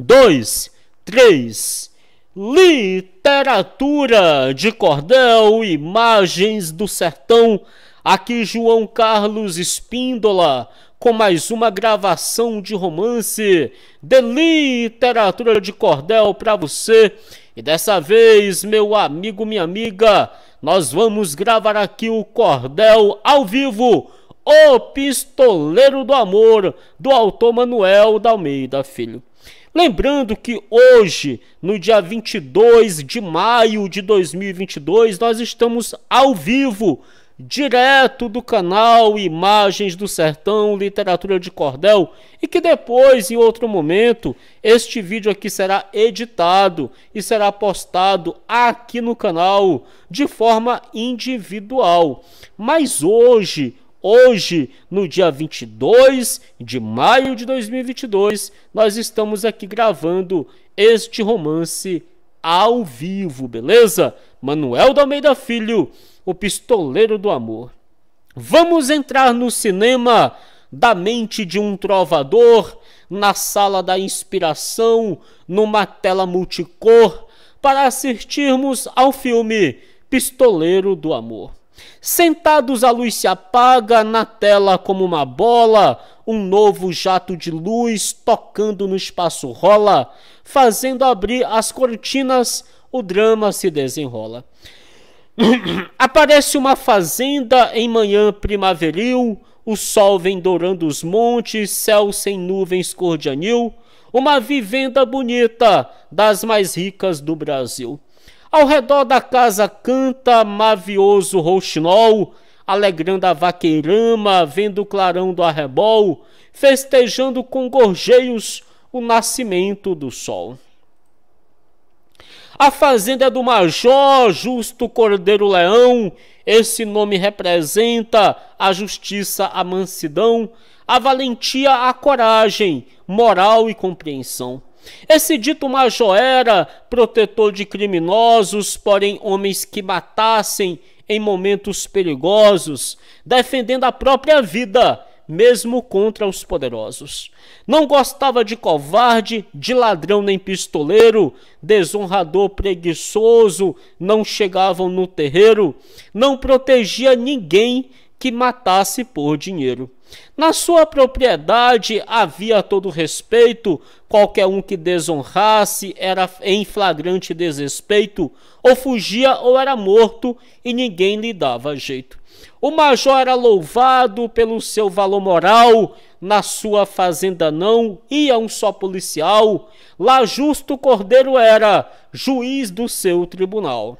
dois três Literatura de cordel, imagens do sertão. Aqui João Carlos Espíndola com mais uma gravação de romance de literatura de cordel para você. E dessa vez, meu amigo, minha amiga, nós vamos gravar aqui o cordel ao vivo. O Pistoleiro do Amor, do autor Manuel da Almeida Filho. Lembrando que hoje, no dia 22 de maio de 2022, nós estamos ao vivo, direto do canal Imagens do Sertão Literatura de Cordel, e que depois, em outro momento, este vídeo aqui será editado e será postado aqui no canal de forma individual. Mas hoje, Hoje, no dia 22 de maio de 2022, nós estamos aqui gravando este romance ao vivo, beleza? Manuel da Almeida Filho, o pistoleiro do amor. Vamos entrar no cinema da mente de um trovador, na sala da inspiração, numa tela multicor, para assistirmos ao filme Pistoleiro do Amor. Sentados, a luz se apaga na tela como uma bola. Um novo jato de luz tocando no espaço rola, fazendo abrir as cortinas, o drama se desenrola. Aparece uma fazenda em manhã primaveril, o sol vem dourando os montes, céu sem nuvens cor de anil, uma vivenda bonita das mais ricas do Brasil. Ao redor da casa canta mavioso rouxinol, alegrando a vaqueirama, vendo o clarão do arrebol, festejando com gorjeios o nascimento do sol. A fazenda é do Major Justo Cordeiro Leão, esse nome representa a justiça, a mansidão, a valentia, a coragem, moral e compreensão. Esse dito major era protetor de criminosos, porém homens que matassem em momentos perigosos, defendendo a própria vida, mesmo contra os poderosos. Não gostava de covarde, de ladrão nem pistoleiro, desonrador preguiçoso, não chegavam no terreiro, não protegia ninguém que matasse por dinheiro. Na sua propriedade havia todo respeito, qualquer um que desonrasse era em flagrante desrespeito, ou fugia ou era morto e ninguém lhe dava jeito. O major era louvado pelo seu valor moral, na sua fazenda não ia um só policial, lá justo cordeiro era juiz do seu tribunal.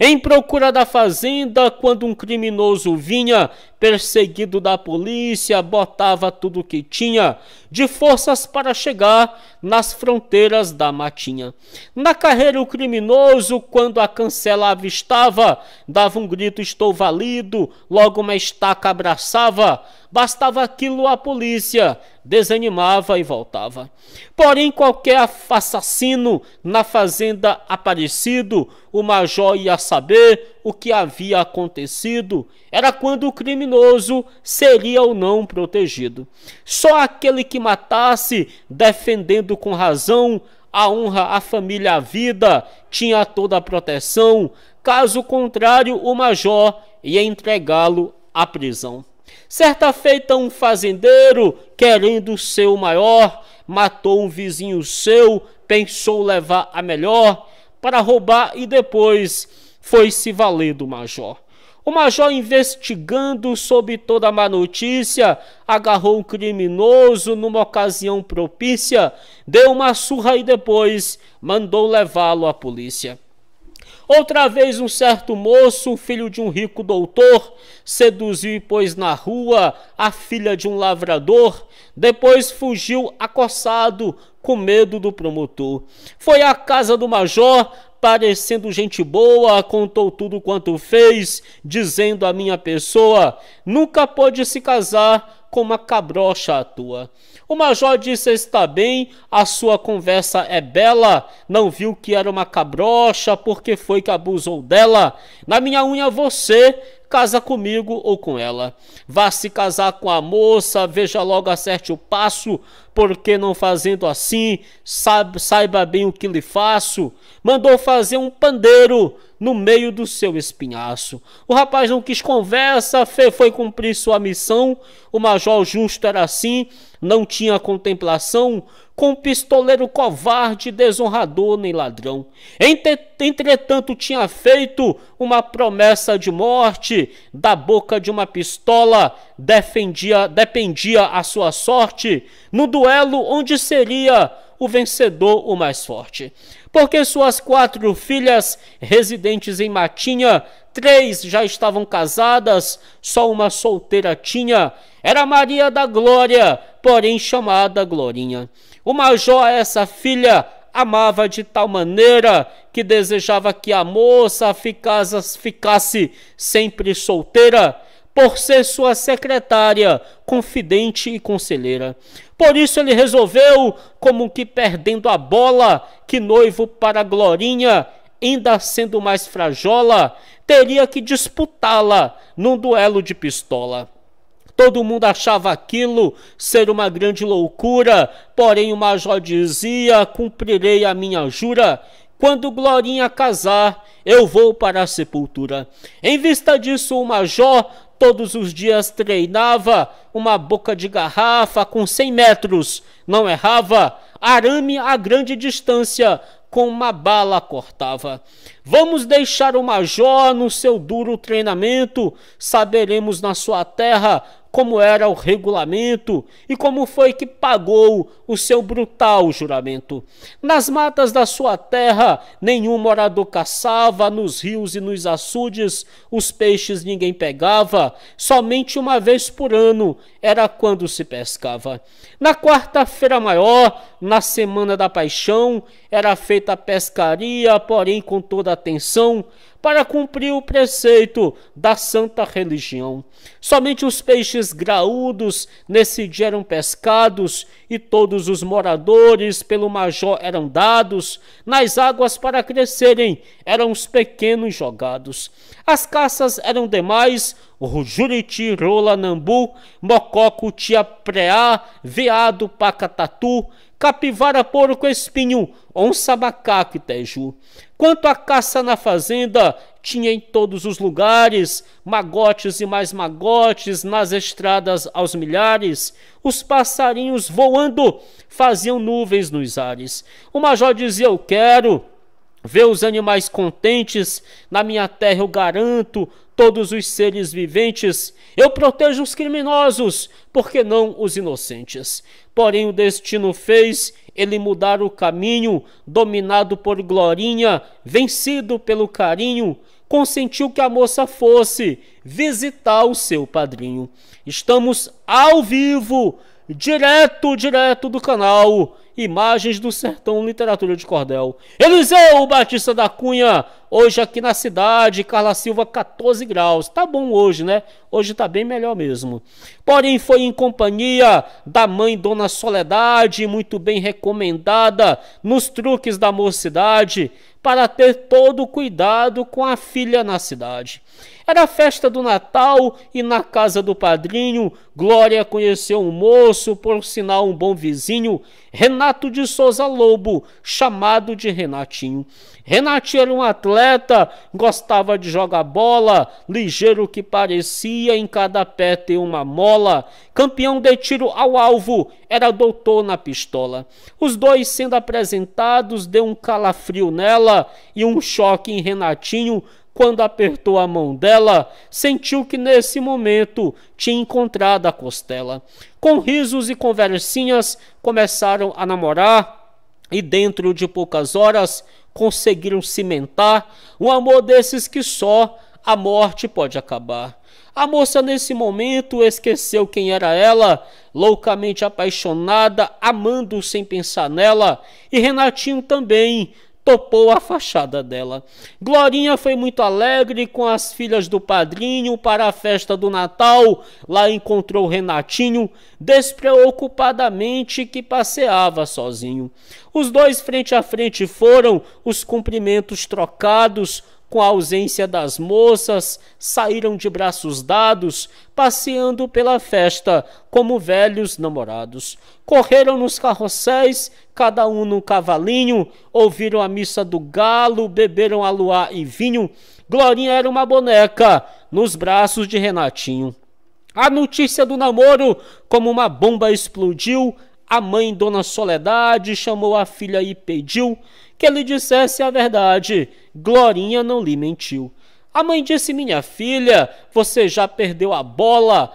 Em procura da fazenda, quando um criminoso vinha, perseguido da polícia, botava tudo que tinha de forças para chegar nas fronteiras da Matinha. Na carreira, o criminoso, quando a cancela avistava, dava um grito: Estou valido, logo uma estaca abraçava. Bastava aquilo a polícia, desanimava e voltava. Porém, qualquer assassino na fazenda aparecido, o major ia saber o que havia acontecido. Era quando o crime criminoso seria ou não protegido. Só aquele que matasse, defendendo com razão a honra, a família, a vida, tinha toda a proteção. Caso contrário, o major ia entregá-lo à prisão. Certa feita, um fazendeiro, querendo ser o maior, matou um vizinho seu, pensou levar a melhor para roubar e depois foi se valer do major. O major, investigando sobre toda a má notícia, agarrou um criminoso numa ocasião propícia, deu uma surra e depois mandou levá-lo à polícia. Outra vez, um certo moço, filho de um rico doutor, seduziu, e pois, na rua a filha de um lavrador, depois fugiu acossado com medo do promotor. Foi à casa do major, parecendo gente boa, contou tudo quanto fez, dizendo à minha pessoa: nunca pôde se casar com uma cabrocha à tua. O major disse: Está bem, a sua conversa é bela. Não viu que era uma cabrocha, porque foi que abusou dela. Na minha unha você casa comigo ou com ela. Vá se casar com a moça, veja logo acerte o passo, porque não fazendo assim, saiba bem o que lhe faço. Mandou fazer um pandeiro no meio do seu espinhaço. O rapaz não quis conversa, foi cumprir sua missão. O major justo era assim, não tinha contemplação, com um pistoleiro covarde, desonrador nem ladrão. Entretanto, tinha feito uma promessa de morte, da boca de uma pistola defendia, dependia a sua sorte, no duelo onde seria o vencedor o mais forte. Porque suas quatro filhas, residentes em Matinha, três já estavam casadas, só uma solteira tinha, era Maria da Glória, porém chamada Glorinha. O major, essa filha, amava de tal maneira que desejava que a moça ficasse, ficasse sempre solteira por ser sua secretária, confidente e conselheira. Por isso ele resolveu, como que perdendo a bola, que noivo para Glorinha, ainda sendo mais frajola, teria que disputá-la num duelo de pistola. Todo mundo achava aquilo ser uma grande loucura, porém o major dizia: cumprirei a minha jura. Quando Glorinha casar, eu vou para a sepultura. Em vista disso, o major todos os dias treinava uma boca de garrafa com 100 metros, não errava, arame a grande distância, com uma bala cortava. Vamos deixar o major no seu duro treinamento, saberemos na sua terra como era o regulamento e como foi que pagou o seu brutal juramento. Nas matas da sua terra, nenhum morador caçava, nos rios e nos açudes, os peixes ninguém pegava, somente uma vez por ano era quando se pescava. Na quarta-feira maior, na semana da paixão, era feita a pescaria, porém com toda atenção, para cumprir o preceito da santa religião. Somente os peixes graúdos nesse dia eram pescados, e todos os moradores pelo major eram dados, nas águas para crescerem eram os pequenos jogados. As caças eram demais Juriti, Rolanambu, Mococo, Tiapreá, Veado, Pacatatu, Capivara, Porco, Espinho, Onça, Macaco e Teju. Quanto à caça na fazenda, tinha em todos os lugares, magotes e mais magotes, nas estradas aos milhares, os passarinhos voando faziam nuvens nos ares. O major dizia: Eu quero. Ver os animais contentes, na minha terra eu garanto, todos os seres viventes. Eu protejo os criminosos, porque não os inocentes. Porém, o destino fez ele mudar o caminho, dominado por Glorinha, vencido pelo carinho, consentiu que a moça fosse visitar o seu padrinho. Estamos ao vivo, direto, direto do canal Imagens do Sertão Literatura de Cordel. Eliseu Batista da Cunha, Hoje aqui na cidade, Carla Silva, 14 graus. Tá bom hoje, né? Hoje tá bem melhor mesmo. Porém, foi em companhia da mãe Dona Soledade, muito bem recomendada nos truques da mocidade, para ter todo o cuidado com a filha na cidade. Era festa do Natal e na casa do padrinho, Glória conheceu um moço, por sinal um bom vizinho, Renato de Souza Lobo, chamado de Renatinho. Renatinho era um atleta, gostava de jogar bola, ligeiro que parecia, em cada pé tem uma mola. Campeão de tiro ao alvo, era doutor na pistola. Os dois sendo apresentados, deu um calafrio nela e um choque em Renatinho quando apertou a mão dela, sentiu que nesse momento tinha encontrado a costela. Com risos e conversinhas, começaram a namorar e dentro de poucas horas conseguiram cimentar um amor desses que só a morte pode acabar. A moça, nesse momento, esqueceu quem era ela, loucamente apaixonada, amando sem pensar nela, e Renatinho também, topou a fachada dela. Glorinha foi muito alegre com as filhas do padrinho para a festa do Natal. Lá encontrou Renatinho, despreocupadamente que passeava sozinho. Os dois frente a frente foram, os cumprimentos trocados, com a ausência das moças, saíram de braços dados, passeando pela festa como velhos namorados. Correram nos carrosséis, cada um num cavalinho, ouviram a missa do galo, beberam aluá e vinho. Glorinha era uma boneca nos braços de Renatinho. A notícia do namoro, como uma bomba explodiu, a mãe, Dona Soledade, chamou a filha e pediu que lhe dissesse a verdade. Glorinha não lhe mentiu. A mãe disse: Minha filha, você já perdeu a bola.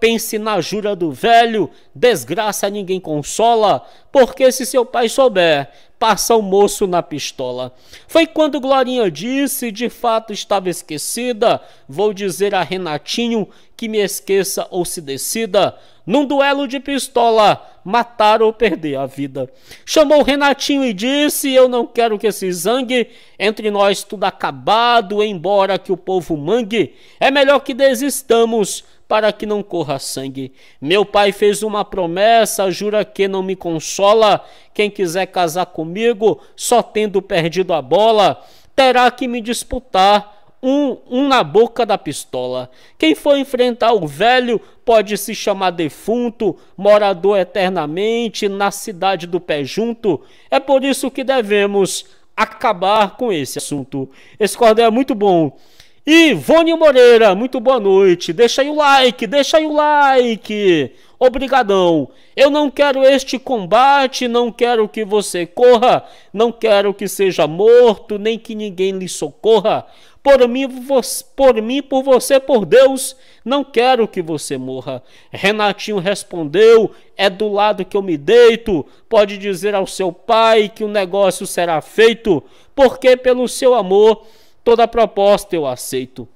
Pense na jura do velho, desgraça ninguém consola, porque se seu pai souber passa o moço na pistola. Foi quando Glorinha disse, de fato estava esquecida, vou dizer a Renatinho que me esqueça ou se decida, num duelo de pistola, matar ou perder a vida. Chamou Renatinho e disse: Eu não quero que esse zangue entre nós tudo acabado, embora que o povo mangue. É melhor que desistamos para que não corra sangue. Meu pai fez uma promessa, jura que não me consola. Quem quiser casar comigo, só tendo perdido a bola, terá que me disputar. Um, um, na boca da pistola. Quem for enfrentar o velho pode se chamar defunto, morador eternamente na cidade do pé junto. É por isso que devemos acabar com esse assunto. Esse cordel é muito bom. Ivone Moreira, muito boa noite. Deixa aí o like, deixa aí o like. Obrigadão. Eu não quero este combate, não quero que você corra, não quero que seja morto, nem que ninguém lhe socorra. Por mim, por mim, por você, por Deus, não quero que você morra. Renatinho respondeu: É do lado que eu me deito. Pode dizer ao seu pai que o negócio será feito, porque pelo seu amor Toda proposta eu aceito.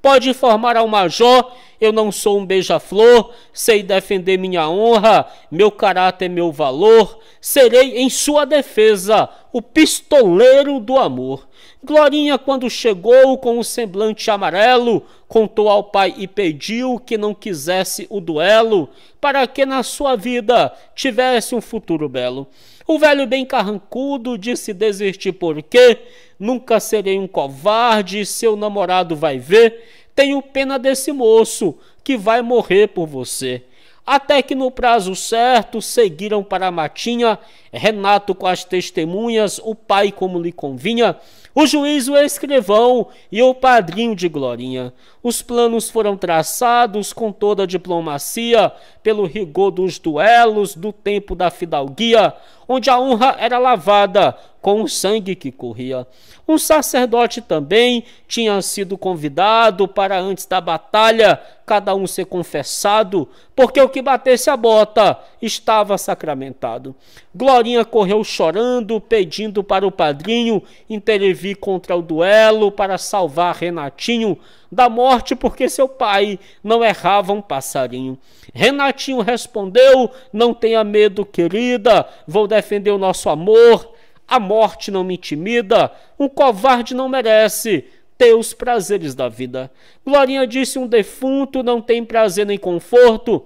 Pode informar ao major, eu não sou um beija-flor, sei defender minha honra, meu caráter, meu valor, serei em sua defesa o pistoleiro do amor. Glorinha, quando chegou com o semblante amarelo, contou ao pai e pediu que não quisesse o duelo, para que na sua vida tivesse um futuro belo. O velho bem carrancudo disse desistir porque nunca serei um covarde, seu namorado vai ver. Tenho pena desse moço que vai morrer por você até que no prazo certo seguiram para a matinha, Renato com as testemunhas, o pai como lhe convinha, o juízo é escrivão e o padrinho de Glorinha. Os planos foram traçados com toda a diplomacia, pelo rigor dos duelos, do tempo da fidalguia, onde a honra era lavada com o sangue que corria. Um sacerdote também tinha sido convidado para antes da batalha cada um ser confessado, porque o que batesse a bota estava sacramentado. Glorinha correu chorando, pedindo para o padrinho intervir contra o duelo para salvar Renatinho, da morte porque seu pai não errava um passarinho. Renatinho respondeu: Não tenha medo, querida, vou defender o nosso amor. A morte não me intimida, um covarde não merece ter os prazeres da vida. Glorinha disse: Um defunto não tem prazer nem conforto.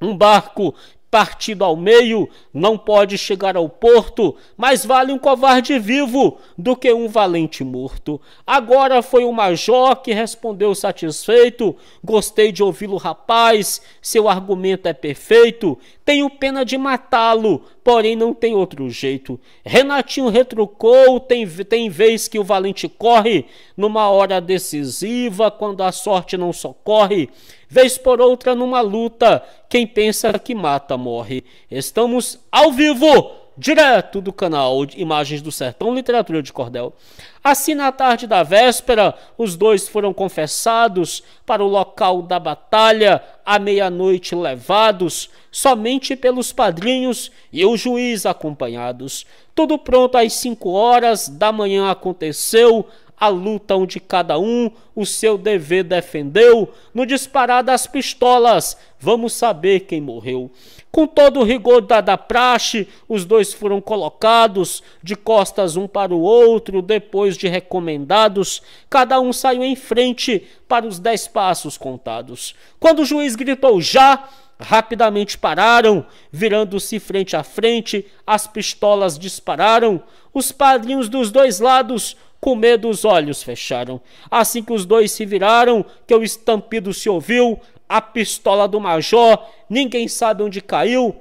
Um barco partido ao meio, não pode chegar ao porto, mas vale um covarde vivo do que um valente morto. Agora foi o major que respondeu satisfeito: Gostei de ouvi-lo, rapaz, seu argumento é perfeito. Tenho pena de matá-lo, porém não tem outro jeito. Renatinho retrucou, tem, tem vez que o valente corre, numa hora decisiva, quando a sorte não socorre vez por outra numa luta. Quem pensa que mata, morre. Estamos ao vivo, direto do canal Imagens do Sertão Literatura de Cordel. Assim, na tarde da véspera, os dois foram confessados para o local da batalha, à meia-noite levados, somente pelos padrinhos e o juiz acompanhados. Tudo pronto às 5 horas da manhã aconteceu a luta onde cada um o seu dever defendeu, no disparar das pistolas, vamos saber quem morreu. Com todo o rigor da, da praxe, os dois foram colocados de costas um para o outro, depois de recomendados, cada um saiu em frente para os dez passos contados. Quando o juiz gritou já, Rapidamente pararam, virando-se frente a frente, as pistolas dispararam, os padrinhos dos dois lados, com medo, os olhos fecharam. Assim que os dois se viraram, que o estampido se ouviu, a pistola do major, ninguém sabe onde caiu,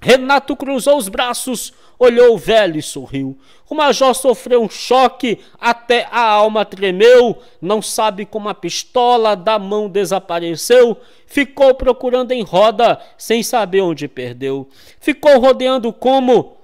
Renato cruzou os braços, olhou o velho e sorriu. O major sofreu um choque, até a alma tremeu. Não sabe como a pistola da mão desapareceu. Ficou procurando em roda, sem saber onde perdeu. Ficou rodeando como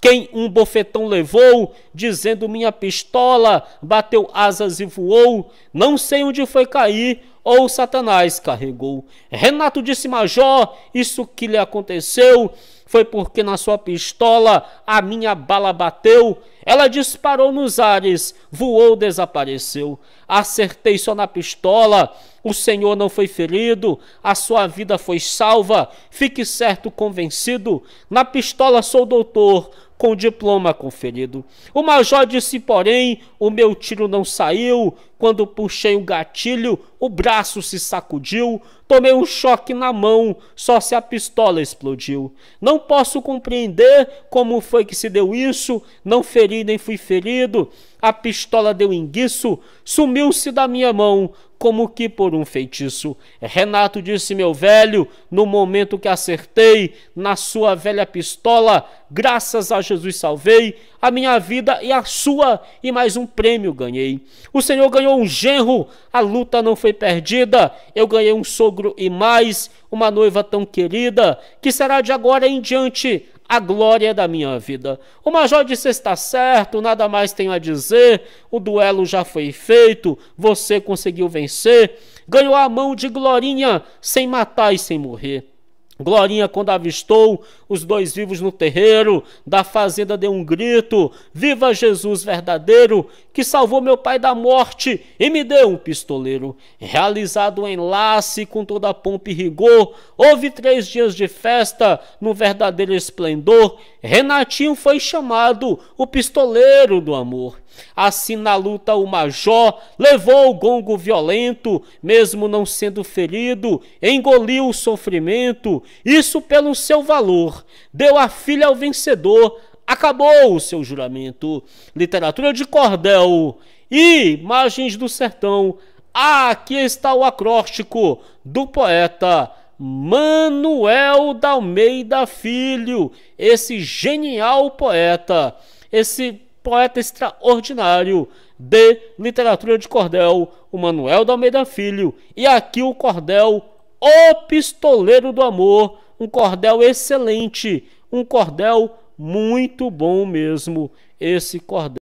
quem um bofetão levou, dizendo minha pistola, bateu asas e voou, não sei onde foi cair, ou Satanás carregou. Renato disse, Major, isso que lhe aconteceu, foi porque na sua pistola a minha bala bateu. Ela disparou nos ares, voou, desapareceu. Acertei só na pistola. O Senhor não foi ferido, a sua vida foi salva. Fique certo, convencido. Na pistola sou doutor, com o diploma conferido. O major disse, porém, o meu tiro não saiu. Quando puxei o gatilho, o braço se sacudiu. Tomei um choque na mão, só se a pistola explodiu. Não posso compreender como foi que se deu isso. Não feri nem fui ferido. A pistola deu enguiço, sumiu-se da minha mão como que por um feitiço. Renato disse: Meu velho, no momento que acertei na sua velha pistola, graças a Jesus salvei a minha vida e a sua, e mais um prêmio ganhei. O Senhor ganhou um genro, a luta não foi perdida, eu ganhei um sogro e mais, uma noiva tão querida, que será de agora em diante a glória da minha vida. O major disse: está certo, nada mais tenho a dizer, o duelo já foi feito, você conseguiu vencer, ganhou a mão de Glorinha sem matar e sem morrer. Glorinha, quando avistou os dois vivos no terreiro, da fazenda deu um grito: Viva Jesus verdadeiro, que salvou meu pai da morte e me deu um pistoleiro. Realizado o um enlace com toda a pompa e rigor, houve três dias de festa no verdadeiro esplendor. Renatinho foi chamado o pistoleiro do amor. Assim na luta o major levou o gongo violento, mesmo não sendo ferido, engoliu o sofrimento, isso pelo seu valor, deu a filha ao vencedor, acabou o seu juramento. Literatura de cordel e imagens do sertão. Ah, aqui está o acróstico do poeta Manuel da Almeida Filho, esse genial poeta, esse poeta extraordinário de literatura de cordel, o Manuel da Almeida Filho, e aqui o cordel O Pistoleiro do Amor, um cordel excelente, um cordel muito bom mesmo, esse cordel.